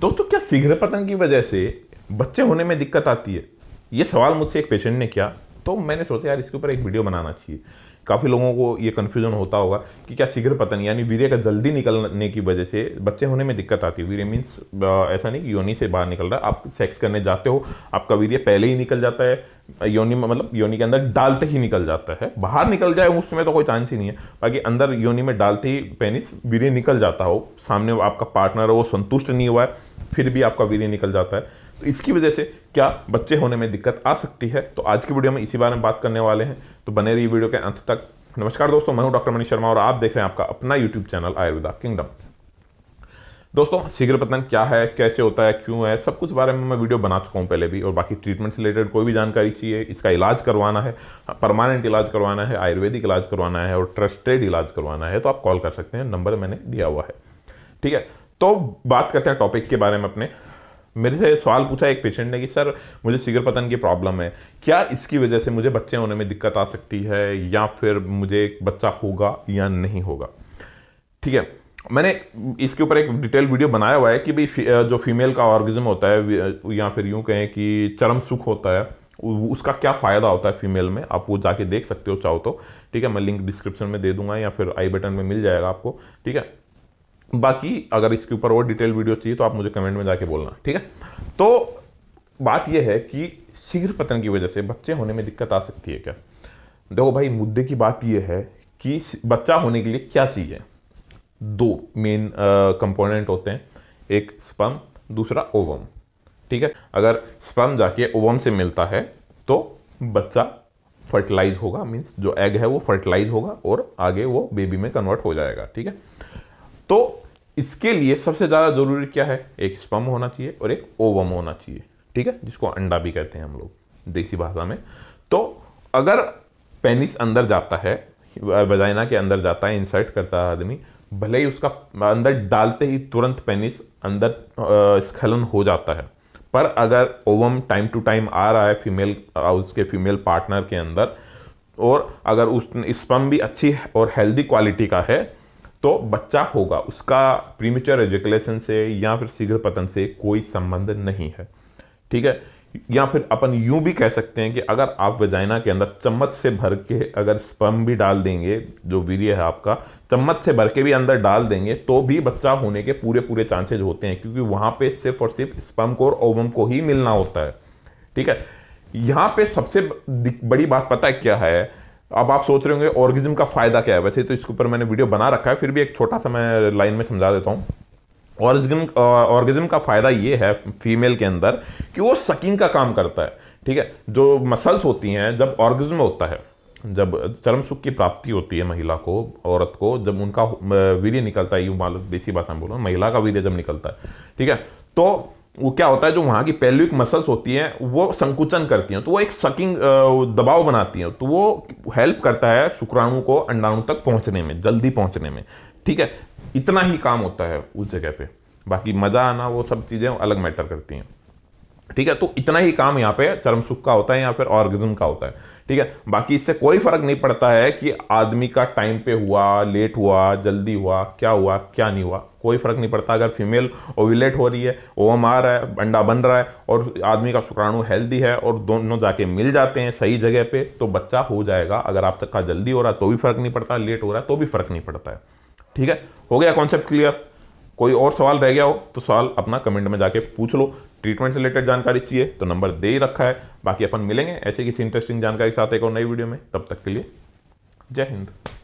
दोस्तों क्या शीघ्र पतन की वजह से बच्चे होने में दिक्कत आती है ये सवाल मुझसे एक पेशेंट ने किया तो मैंने सोचा यार इसके ऊपर एक वीडियो बनाना चाहिए काफ़ी लोगों को ये कन्फ्यूजन होता होगा कि क्या शीघ्र पतन यानी वीर्य का जल्दी निकलने की वजह से बच्चे होने में दिक्कत आती है वीर्य मीन्स ऐसा नहीं कि योनि से बाहर निकल रहा है आप सेक्स करने जाते हो आपका वीर्य पहले ही निकल जाता है योनि में मतलब योनि के अंदर डालते ही निकल जाता है बाहर निकल जाए उसमें तो कोई चांस ही नहीं है बाकी अंदर योनि में डालते ही पेनिस वीर्य निकल जाता हो सामने आपका पार्टनर है वो संतुष्ट नहीं हुआ है फिर भी आपका वीर्य निकल जाता है तो इसकी वजह से क्या बच्चे होने में दिक्कत आ सकती है तो आज की वीडियो में इसी बारे में बात करने वाले हैं तो बने रही वीडियो के अंत तक नमस्कार दोस्तों मैं हूं डॉक्टर मनीष शर्मा और आप देख रहे हैं आपका अपना यूट्यूब चैनल आयुर्वेदा किंगडम दोस्तों शीघ्र पतन क्या है कैसे होता है क्यों है सब कुछ बारे में मैं वीडियो बना चुका हूं पहले भी और बाकी ट्रीटमेंट से रिलेटेड कोई भी जानकारी चाहिए इसका इलाज करवाना है परमानेंट हाँ, इलाज करवाना है आयुर्वेदिक इलाज करवाना है और ट्रस्टेड इलाज करवाना है तो आप कॉल कर सकते हैं नंबर मैंने दिया हुआ है ठीक है तो बात करते हैं टॉपिक के बारे में अपने मेरे से सवाल पूछा एक पेशेंट ने कि सर मुझे सिगर पतन की प्रॉब्लम है क्या इसकी वजह से मुझे बच्चे होने में दिक्कत आ सकती है या फिर मुझे एक बच्चा होगा या नहीं होगा ठीक है मैंने इसके ऊपर एक डिटेल वीडियो बनाया हुआ है कि भाई जो फीमेल का ऑर्गिज्म होता है या फिर यूँ कहें कि चरम सुख होता है उसका क्या फ़ायदा होता है फीमेल में आप वो जाके देख सकते हो चाहो तो ठीक है मैं लिंक डिस्क्रिप्शन में दे दूंगा या फिर आई बटन में मिल जाएगा आपको ठीक है बाकी अगर इसके ऊपर और डिटेल वीडियो चाहिए तो आप मुझे कमेंट में जाके बोलना ठीक है तो बात यह है कि शीघ्र पतन की वजह से बच्चे होने में दिक्कत आ सकती है क्या देखो भाई मुद्दे की बात यह है कि बच्चा होने के लिए क्या चाहिए दो मेन कंपोनेंट होते हैं एक स्पम दूसरा ओवम ठीक है अगर स्पम जाके ओवम से मिलता है तो बच्चा फर्टिलाइज होगा मीन्स जो एग है वो फर्टिलाइज होगा और आगे वो बेबी में कन्वर्ट हो जाएगा ठीक है तो इसके लिए सबसे ज़्यादा ज़रूरी क्या है एक स्पम होना चाहिए और एक ओवम होना चाहिए ठीक है जिसको अंडा भी कहते हैं हम लोग देसी भाषा में तो अगर पेनिस अंदर जाता है वजाइना के अंदर जाता है इंसर्ट करता है आदमी भले ही उसका अंदर डालते ही तुरंत पेनिस अंदर स्खलन हो जाता है पर अगर ओवम टाइम टू टाइम आ रहा है फीमेल उसके फीमेल पार्टनर के अंदर और अगर उस स्पम भी अच्छी और हेल्दी क्वालिटी का है तो बच्चा होगा उसका प्रीमेचर एजुकेशन से या फिर शीघ्र पतन से कोई संबंध नहीं है ठीक है या फिर अपन यूं भी कह सकते हैं कि अगर आप वजाइना के अंदर चम्मच से भर के अगर स्पर्म भी डाल देंगे जो वीर्य है आपका चम्मच से भर के भी अंदर डाल देंगे तो भी बच्चा होने के पूरे पूरे चांसेज होते हैं क्योंकि वहां पे सिर्फ और सिर्फ स्पर्म को और ओवम को ही मिलना होता है ठीक है यहां पे सबसे बड़ी बात पता है क्या है अब आप सोच रहे होंगे ऑर्गिज्म का फ़ायदा क्या है वैसे तो इसके ऊपर मैंने वीडियो बना रखा है फिर भी एक छोटा सा मैं लाइन में समझा देता हूँ ऑर्गिज्म ऑर्गिज्म का फ़ायदा ये है फीमेल के अंदर कि वो सकिंग का काम करता है ठीक है जो मसल्स होती हैं जब ऑर्गिज्म होता है जब चरम सुख की प्राप्ति होती है महिला को औरत को जब उनका वीर्य निकलता है यूँ मालूम देसी भाषा में बोलो महिला का वीर्य जब निकलता है ठीक है तो वो क्या होता है जो वहाँ की पेल्विक मसल्स होती हैं वो संकुचन करती हैं तो वो एक सकिंग दबाव बनाती हैं तो वो हेल्प करता है शुक्राणु को अंडाणु तक पहुँचने में जल्दी पहुँचने में ठीक है इतना ही काम होता है उस जगह पे बाकी मज़ा आना वो सब चीज़ें अलग मैटर करती हैं ठीक है तो इतना ही काम यहाँ पे चरम सुख का होता है या फिर ऑर्गिज्म का होता है ठीक है बाकी इससे कोई फर्क नहीं पड़ता है कि आदमी का टाइम पे हुआ लेट हुआ जल्दी हुआ क्या हुआ क्या नहीं हुआ कोई फर्क नहीं पड़ता अगर फीमेल ओविलेट हो रही है ओम आ रहा है अंडा बन रहा है और आदमी का शुक्राणु हेल्दी है और दोनों जाके मिल जाते हैं सही जगह पे तो बच्चा हो जाएगा अगर आप तक का जल्दी हो रहा है तो भी फर्क नहीं पड़ता लेट हो रहा है तो भी फर्क नहीं पड़ता है ठीक है हो गया कॉन्सेप्ट क्लियर कोई और सवाल रह गया हो तो सवाल अपना कमेंट में जाके पूछ लो ट्रीटमेंट से रिलेटेड जानकारी चाहिए तो नंबर दे ही रखा है बाकी अपन मिलेंगे ऐसे किसी इंटरेस्टिंग जानकारी के साथ एक और नई वीडियो में तब तक के लिए जय हिंद